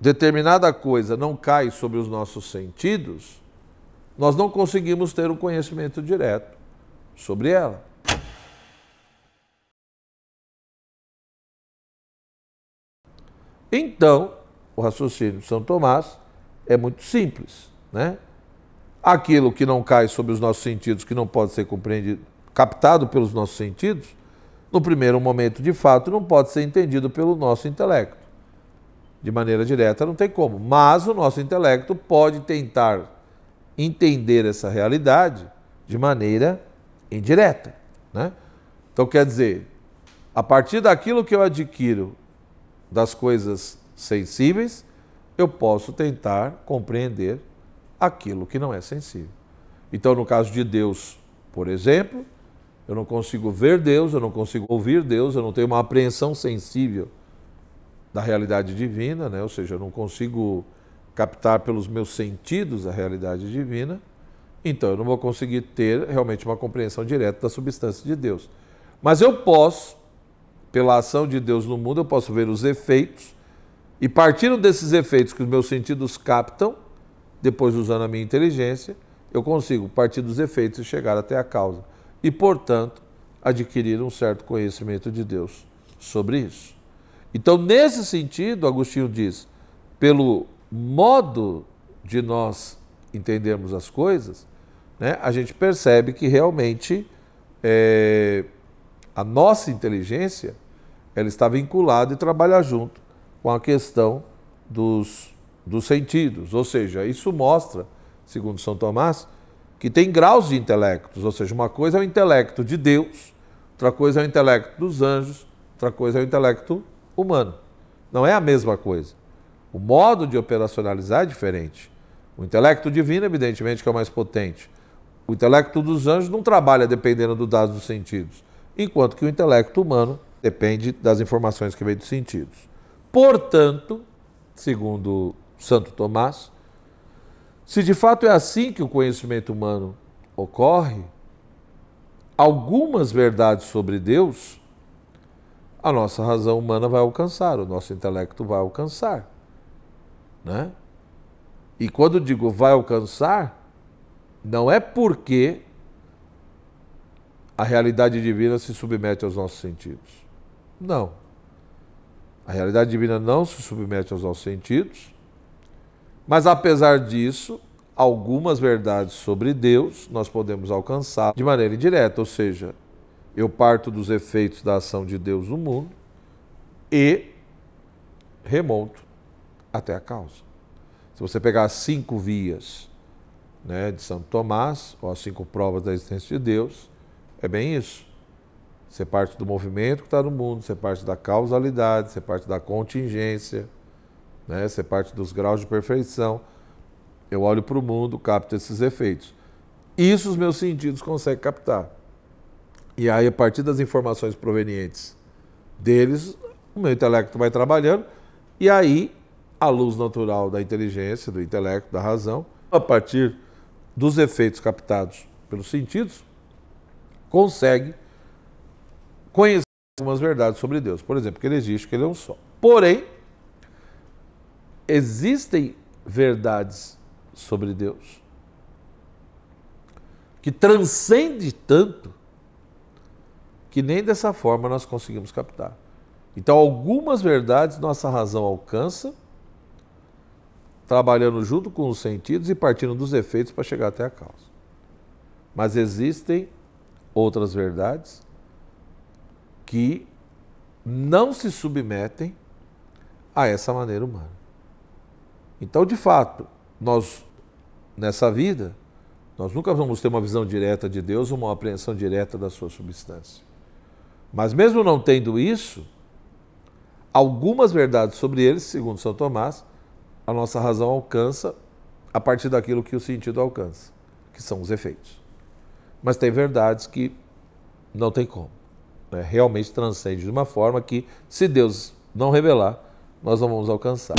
determinada coisa não cai sobre os nossos sentidos, nós não conseguimos ter um conhecimento direto sobre ela. Então, o raciocínio de São Tomás é muito simples, né? Aquilo que não cai sobre os nossos sentidos, que não pode ser compreendido, captado pelos nossos sentidos, no primeiro momento, de fato, não pode ser entendido pelo nosso intelecto de maneira direta não tem como. Mas o nosso intelecto pode tentar entender essa realidade de maneira indireta. Né? Então, quer dizer, a partir daquilo que eu adquiro das coisas sensíveis, eu posso tentar compreender aquilo que não é sensível. Então, no caso de Deus, por exemplo, eu não consigo ver Deus, eu não consigo ouvir Deus, eu não tenho uma apreensão sensível da realidade divina, né? ou seja, eu não consigo captar pelos meus sentidos a realidade divina, então eu não vou conseguir ter realmente uma compreensão direta da substância de Deus. Mas eu posso, pela ação de Deus no mundo, eu posso ver os efeitos e partindo desses efeitos que os meus sentidos captam, depois usando a minha inteligência, eu consigo partir dos efeitos e chegar até a causa. E, portanto, adquirir um certo conhecimento de Deus sobre isso. Então, nesse sentido, Agostinho diz, pelo modo de nós entendermos as coisas, né, a gente percebe que realmente é, a nossa inteligência ela está vinculada e trabalha junto com a questão dos, dos sentidos. Ou seja, isso mostra, segundo São Tomás, que tem graus de intelectos. Ou seja, uma coisa é o intelecto de Deus, outra coisa é o intelecto dos anjos, outra coisa é o intelecto humano. Não é a mesma coisa. O modo de operacionalizar é diferente. O intelecto divino, evidentemente, que é o mais potente. O intelecto dos anjos não trabalha dependendo do dado dos sentidos, enquanto que o intelecto humano depende das informações que vem dos sentidos. Portanto, segundo Santo Tomás, se de fato é assim que o conhecimento humano ocorre, algumas verdades sobre Deus a nossa razão humana vai alcançar, o nosso intelecto vai alcançar. Né? E quando digo vai alcançar, não é porque a realidade divina se submete aos nossos sentidos. Não. A realidade divina não se submete aos nossos sentidos, mas apesar disso, algumas verdades sobre Deus nós podemos alcançar de maneira indireta, ou seja, eu parto dos efeitos da ação de Deus no mundo e remonto até a causa. Se você pegar as cinco vias né, de Santo Tomás, ou as cinco provas da existência de Deus, é bem isso. Você parte do movimento que está no mundo, você parte da causalidade, você parte da contingência, né, você parte dos graus de perfeição. Eu olho para o mundo, capto esses efeitos. Isso os meus sentidos conseguem captar. E aí, a partir das informações provenientes deles, o meu intelecto vai trabalhando, e aí, a luz natural da inteligência, do intelecto, da razão, a partir dos efeitos captados pelos sentidos, consegue conhecer algumas verdades sobre Deus. Por exemplo, que ele existe, que ele é um só. Porém, existem verdades sobre Deus que transcendem tanto que nem dessa forma nós conseguimos captar. Então, algumas verdades nossa razão alcança, trabalhando junto com os sentidos e partindo dos efeitos para chegar até a causa. Mas existem outras verdades que não se submetem a essa maneira humana. Então, de fato, nós nessa vida, nós nunca vamos ter uma visão direta de Deus, ou uma apreensão direta da sua substância. Mas mesmo não tendo isso, algumas verdades sobre eles, segundo São Tomás, a nossa razão alcança a partir daquilo que o sentido alcança, que são os efeitos. Mas tem verdades que não tem como. Né? Realmente transcende de uma forma que, se Deus não revelar, nós não vamos alcançar.